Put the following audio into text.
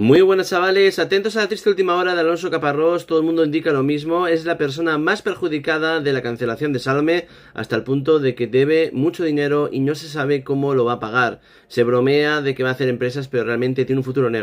Muy buenas chavales, atentos a la triste última hora de Alonso Caparrós, todo el mundo indica lo mismo, es la persona más perjudicada de la cancelación de Salme, hasta el punto de que debe mucho dinero y no se sabe cómo lo va a pagar. Se bromea de que va a hacer empresas pero realmente tiene un futuro negro.